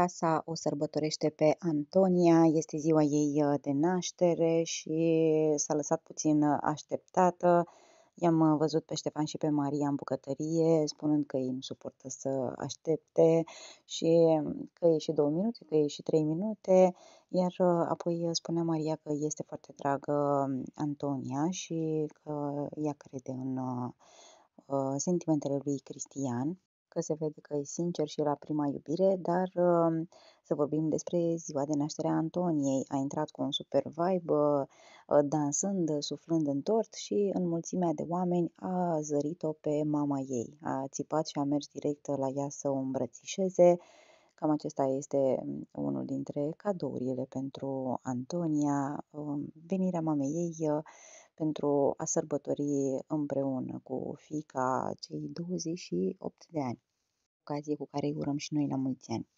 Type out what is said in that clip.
Casa o sărbătorește pe Antonia, este ziua ei uh, de naștere și s-a lăsat puțin uh, așteptată. I-am uh, văzut pe Ștefan și pe Maria în bucătărie, spunând că ei nu suportă să aștepte și că e și două minute, că e și trei minute, iar apoi spunea Maria că este foarte dragă um, Antonia și că ea crede în sentimentele lui Cristian că se vede că e sincer și la prima iubire, dar um, să vorbim despre ziua de naștere a Antoniei. A intrat cu un super vibe, uh, dansând, suflând în tort și în mulțimea de oameni a zărit-o pe mama ei. A țipat și a mers direct la ea să o îmbrățișeze. Cam acesta este um, unul dintre cadourile pentru Antonia, um, venirea mamei ei uh, pentru a sărbători împreună cu fiica cei 28 de ani, ocazie cu care îi urăm și noi la mulți ani.